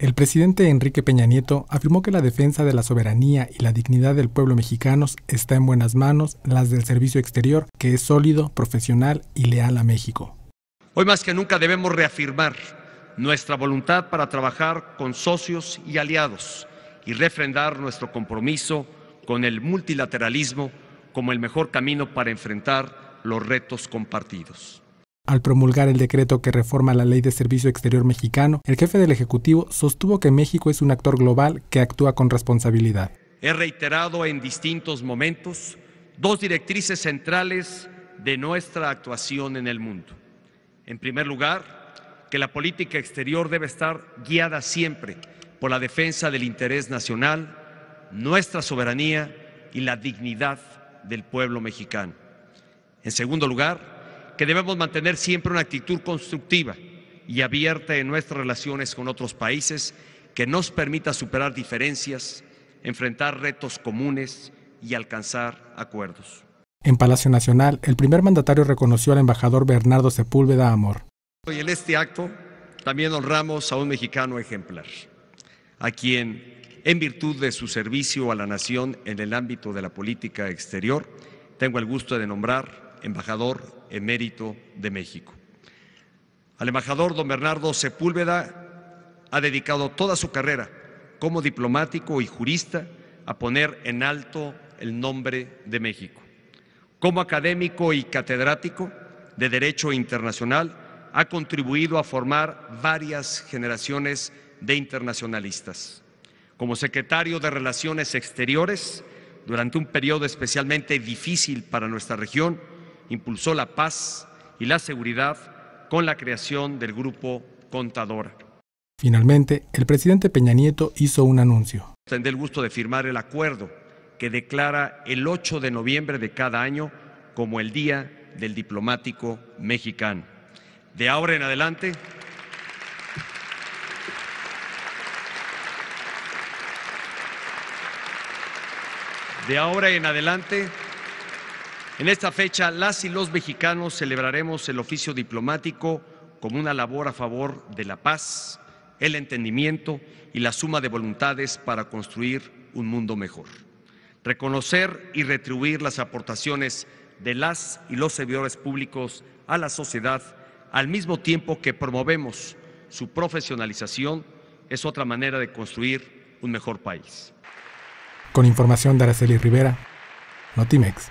El presidente Enrique Peña Nieto afirmó que la defensa de la soberanía y la dignidad del pueblo mexicano está en buenas manos, las del Servicio Exterior, que es sólido, profesional y leal a México. Hoy más que nunca debemos reafirmar nuestra voluntad para trabajar con socios y aliados y refrendar nuestro compromiso con el multilateralismo como el mejor camino para enfrentar los retos compartidos. Al promulgar el decreto que reforma la Ley de Servicio Exterior Mexicano, el jefe del Ejecutivo sostuvo que México es un actor global que actúa con responsabilidad. He reiterado en distintos momentos dos directrices centrales de nuestra actuación en el mundo. En primer lugar, que la política exterior debe estar guiada siempre por la defensa del interés nacional, nuestra soberanía y la dignidad del pueblo mexicano. En segundo lugar, que debemos mantener siempre una actitud constructiva y abierta en nuestras relaciones con otros países que nos permita superar diferencias, enfrentar retos comunes y alcanzar acuerdos. En Palacio Nacional, el primer mandatario reconoció al embajador Bernardo Sepúlveda Amor. Hoy en este acto también honramos a un mexicano ejemplar, a quien, en virtud de su servicio a la nación en el ámbito de la política exterior, tengo el gusto de nombrar embajador emérito de México. Al embajador don Bernardo Sepúlveda ha dedicado toda su carrera como diplomático y jurista a poner en alto el nombre de México. Como académico y catedrático de Derecho Internacional, ha contribuido a formar varias generaciones de internacionalistas. Como secretario de Relaciones Exteriores, durante un periodo especialmente difícil para nuestra región, impulsó la paz y la seguridad con la creación del grupo contador. Finalmente, el presidente Peña Nieto hizo un anuncio. Tendré el gusto de firmar el acuerdo que declara el 8 de noviembre de cada año como el Día del Diplomático Mexicano. De ahora en adelante, de ahora en adelante, en esta fecha, las y los mexicanos celebraremos el oficio diplomático como una labor a favor de la paz, el entendimiento y la suma de voluntades para construir un mundo mejor. Reconocer y retribuir las aportaciones de las y los servidores públicos a la sociedad, al mismo tiempo que promovemos su profesionalización, es otra manera de construir un mejor país. Con información de Araceli Rivera, Notimex.